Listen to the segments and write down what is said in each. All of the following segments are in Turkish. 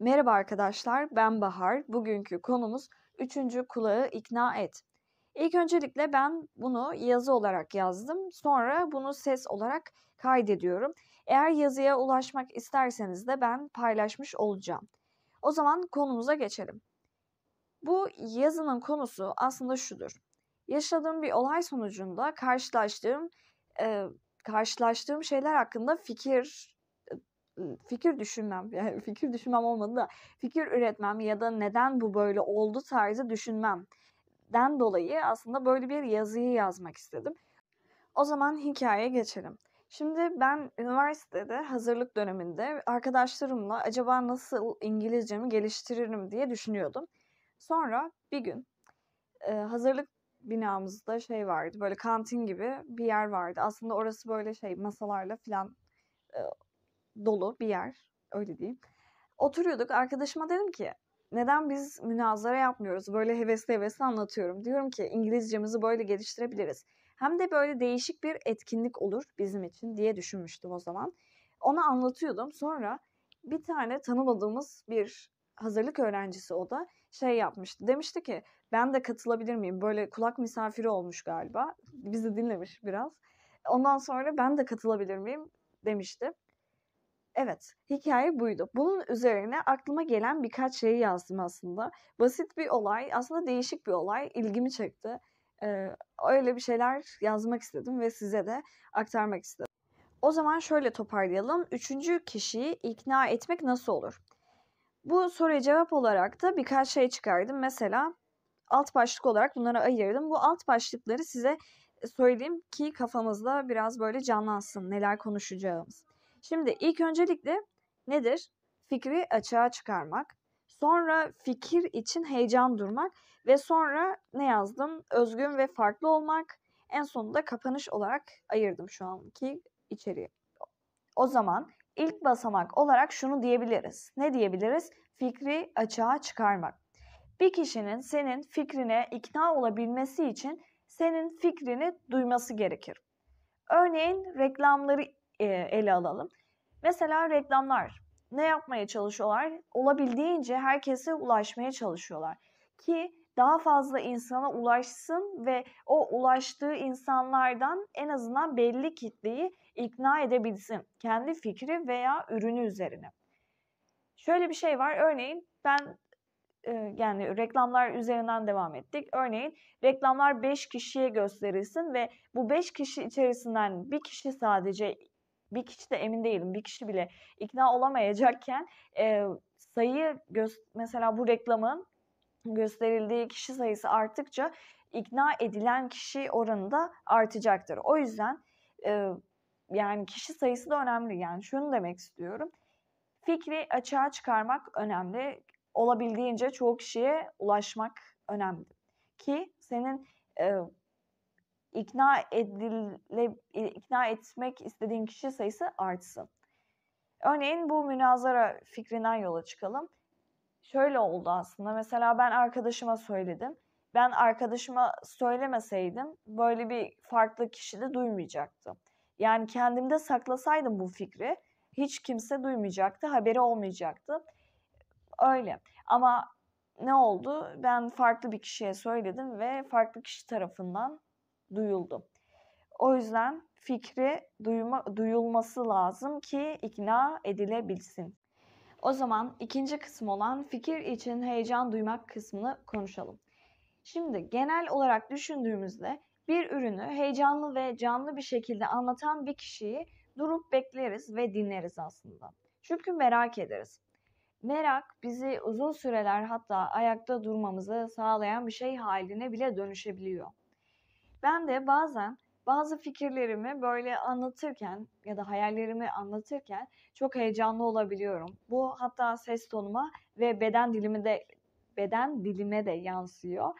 Merhaba arkadaşlar, ben Bahar. Bugünkü konumuz üçüncü kulağı ikna et. İlk öncelikle ben bunu yazı olarak yazdım. Sonra bunu ses olarak kaydediyorum. Eğer yazıya ulaşmak isterseniz de ben paylaşmış olacağım. O zaman konumuza geçelim. Bu yazının konusu aslında şudur. Yaşadığım bir olay sonucunda karşılaştığım e, karşılaştığım şeyler hakkında fikir fikir düşünmem yani fikir düşünmem olmadı da fikir üretmem ya da neden bu böyle oldu tarzı düşünmem den dolayı aslında böyle bir yazıyı yazmak istedim. O zaman hikayeye geçelim. Şimdi ben üniversitede hazırlık döneminde arkadaşlarımla acaba nasıl İngilizcemi geliştiririm diye düşünüyordum. Sonra bir gün hazırlık binamızda şey vardı böyle kantin gibi bir yer vardı. Aslında orası böyle şey masalarla falan dolu bir yer. Öyle diyeyim. Oturuyorduk. Arkadaşıma dedim ki neden biz münazara yapmıyoruz? Böyle hevesli hevesli anlatıyorum. Diyorum ki İngilizcemizi böyle geliştirebiliriz. Hem de böyle değişik bir etkinlik olur bizim için diye düşünmüştüm o zaman. Ona anlatıyordum. Sonra bir tane tanımadığımız bir hazırlık öğrencisi o da şey yapmıştı. Demişti ki ben de katılabilir miyim? Böyle kulak misafiri olmuş galiba. Bizi dinlemiş biraz. Ondan sonra ben de katılabilir miyim demişti. Evet, hikaye buydu. Bunun üzerine aklıma gelen birkaç şeyi yazdım aslında. Basit bir olay, aslında değişik bir olay ilgimi çekti. Ee, öyle bir şeyler yazmak istedim ve size de aktarmak istedim. O zaman şöyle toparlayalım. Üçüncü kişiyi ikna etmek nasıl olur? Bu soruya cevap olarak da birkaç şey çıkardım. Mesela alt başlık olarak bunları ayırdım. Bu alt başlıkları size e, söyleyeyim ki kafamızda biraz böyle canlansın neler konuşacağımız. Şimdi ilk öncelikle nedir? Fikri açığa çıkarmak. Sonra fikir için heyecan durmak ve sonra ne yazdım? Özgün ve farklı olmak. En sonunda kapanış olarak ayırdım şu anki içeriği. O zaman ilk basamak olarak şunu diyebiliriz. Ne diyebiliriz? Fikri açığa çıkarmak. Bir kişinin senin fikrine ikna olabilmesi için senin fikrini duyması gerekir. Örneğin reklamları e, ele alalım. Mesela reklamlar. Ne yapmaya çalışıyorlar? Olabildiğince herkese ulaşmaya çalışıyorlar. Ki daha fazla insana ulaşsın ve o ulaştığı insanlardan en azından belli kitleyi ikna edebilsin. Kendi fikri veya ürünü üzerine. Şöyle bir şey var. Örneğin ben e, yani reklamlar üzerinden devam ettik. Örneğin reklamlar 5 kişiye gösterilsin ve bu 5 kişi içerisinden bir kişi sadece bir kişi de emin değilim bir kişi bile ikna olamayacakken e, sayı göz mesela bu reklamın gösterildiği kişi sayısı arttıkça ikna edilen kişi oranı da artacaktır. O yüzden e, yani kişi sayısı da önemli. Yani şunu demek istiyorum. Fikri açığa çıkarmak önemli. Olabildiğince çoğu kişiye ulaşmak önemli. Ki senin e, ikna edile, ikna etmek istediğin kişi sayısı artsın. Örneğin bu münazara fikrinden yola çıkalım. Şöyle oldu aslında. Mesela ben arkadaşıma söyledim. Ben arkadaşıma söylemeseydim böyle bir farklı kişi de duymayacaktı. Yani kendimde saklasaydım bu fikri hiç kimse duymayacaktı, haberi olmayacaktı. Öyle. Ama ne oldu? Ben farklı bir kişiye söyledim ve farklı kişi tarafından duyuldu. O yüzden fikri duyma, duyulması lazım ki ikna edilebilsin. O zaman ikinci kısım olan fikir için heyecan duymak kısmını konuşalım. Şimdi genel olarak düşündüğümüzde bir ürünü heyecanlı ve canlı bir şekilde anlatan bir kişiyi durup bekleriz ve dinleriz aslında. Çünkü merak ederiz. Merak bizi uzun süreler hatta ayakta durmamızı sağlayan bir şey haline bile dönüşebiliyor. Ben de bazen bazı fikirlerimi böyle anlatırken ya da hayallerimi anlatırken çok heyecanlı olabiliyorum. Bu hatta ses tonuma ve beden dilime de beden dilime de yansıyor.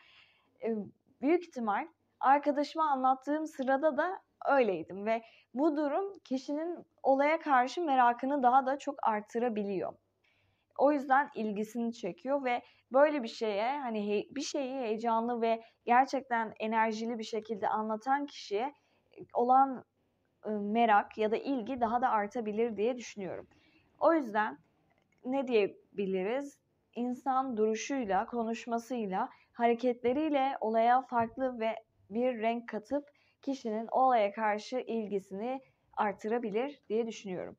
Büyük ihtimal arkadaşıma anlattığım sırada da öyleydim ve bu durum kişinin olaya karşı merakını daha da çok artırabiliyor. O yüzden ilgisini çekiyor ve böyle bir şeye hani bir şeyi heyecanlı ve gerçekten enerjili bir şekilde anlatan kişiye olan merak ya da ilgi daha da artabilir diye düşünüyorum. O yüzden ne diyebiliriz? İnsan duruşuyla, konuşmasıyla, hareketleriyle olaya farklı ve bir renk katıp kişinin olaya karşı ilgisini artırabilir diye düşünüyorum.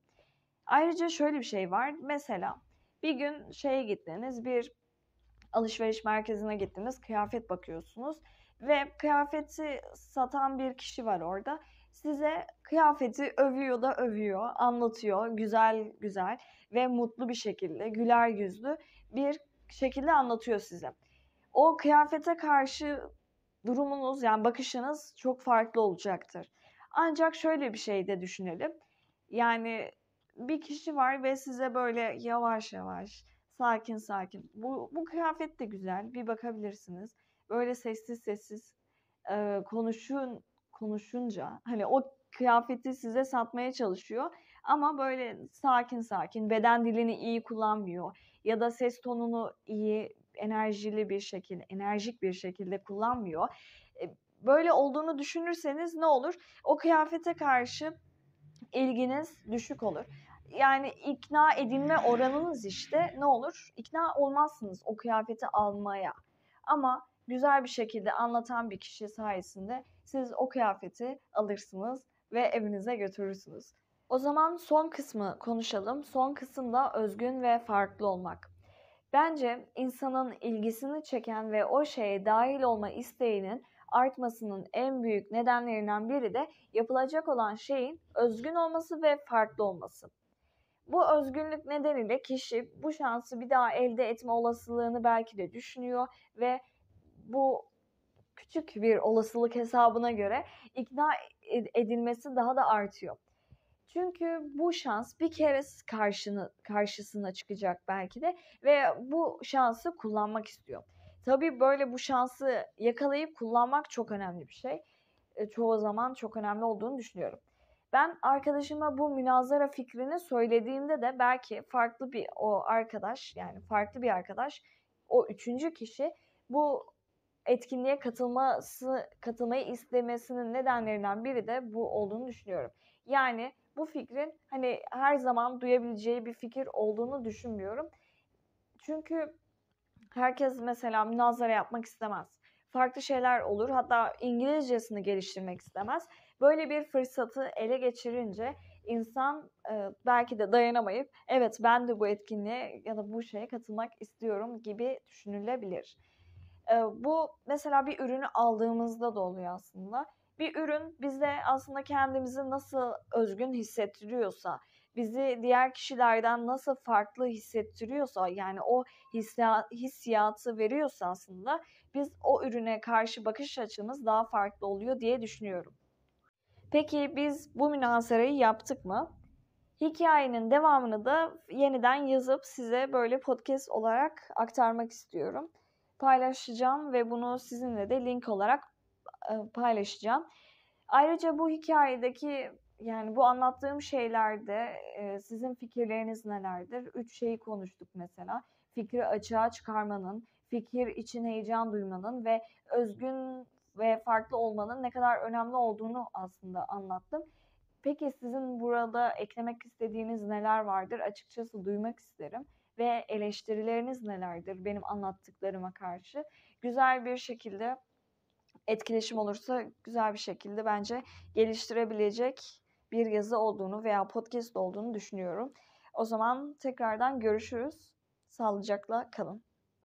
Ayrıca şöyle bir şey var. Mesela bir gün şeye gittiniz, bir alışveriş merkezine gittiniz, kıyafet bakıyorsunuz ve kıyafeti satan bir kişi var orada. Size kıyafeti övüyor da övüyor, anlatıyor güzel güzel ve mutlu bir şekilde, güler yüzlü bir şekilde anlatıyor size. O kıyafete karşı durumunuz yani bakışınız çok farklı olacaktır. Ancak şöyle bir şey de düşünelim. Yani bir kişi var ve size böyle yavaş yavaş, sakin sakin. Bu, bu kıyafet de güzel. Bir bakabilirsiniz. Böyle sessiz sessiz e, konuşun konuşunca hani o kıyafeti size satmaya çalışıyor ama böyle sakin sakin beden dilini iyi kullanmıyor ya da ses tonunu iyi enerjili bir şekilde enerjik bir şekilde kullanmıyor. Böyle olduğunu düşünürseniz ne olur? O kıyafete karşı ilginiz düşük olur yani ikna edilme oranınız işte ne olur? İkna olmazsınız o kıyafeti almaya. Ama güzel bir şekilde anlatan bir kişi sayesinde siz o kıyafeti alırsınız ve evinize götürürsünüz. O zaman son kısmı konuşalım. Son kısımda özgün ve farklı olmak. Bence insanın ilgisini çeken ve o şeye dahil olma isteğinin artmasının en büyük nedenlerinden biri de yapılacak olan şeyin özgün olması ve farklı olması. Bu özgünlük nedeniyle kişi bu şansı bir daha elde etme olasılığını belki de düşünüyor ve bu küçük bir olasılık hesabına göre ikna edilmesi daha da artıyor. Çünkü bu şans bir kere karşını, karşısına çıkacak belki de ve bu şansı kullanmak istiyor. Tabii böyle bu şansı yakalayıp kullanmak çok önemli bir şey. E, çoğu zaman çok önemli olduğunu düşünüyorum. Ben arkadaşıma bu münazara fikrini söylediğimde de belki farklı bir o arkadaş yani farklı bir arkadaş o üçüncü kişi bu etkinliğe katılması katılmayı istemesinin nedenlerinden biri de bu olduğunu düşünüyorum. Yani bu fikrin hani her zaman duyabileceği bir fikir olduğunu düşünmüyorum. Çünkü herkes mesela münazara yapmak istemez farklı şeyler olur. Hatta İngilizcesini geliştirmek istemez. Böyle bir fırsatı ele geçirince insan e, belki de dayanamayıp evet ben de bu etkinliğe ya da bu şeye katılmak istiyorum gibi düşünülebilir. E, bu mesela bir ürünü aldığımızda da oluyor aslında. Bir ürün bize aslında kendimizi nasıl özgün hissettiriyorsa bizi diğer kişilerden nasıl farklı hissettiriyorsa yani o hissiyatı veriyorsa aslında biz o ürüne karşı bakış açımız daha farklı oluyor diye düşünüyorum. Peki biz bu münazarayı yaptık mı? Hikayenin devamını da yeniden yazıp size böyle podcast olarak aktarmak istiyorum. Paylaşacağım ve bunu sizinle de link olarak e, paylaşacağım. Ayrıca bu hikayedeki yani bu anlattığım şeylerde e, sizin fikirleriniz nelerdir? Üç şeyi konuştuk mesela. Fikri açığa çıkarmanın, fikir için heyecan duymanın ve özgün ve farklı olmanın ne kadar önemli olduğunu aslında anlattım. Peki sizin burada eklemek istediğiniz neler vardır? Açıkçası duymak isterim ve eleştirileriniz nelerdir benim anlattıklarıma karşı? Güzel bir şekilde etkileşim olursa güzel bir şekilde bence geliştirebilecek bir yazı olduğunu veya podcast olduğunu düşünüyorum. O zaman tekrardan görüşürüz. Sağlıcakla kalın.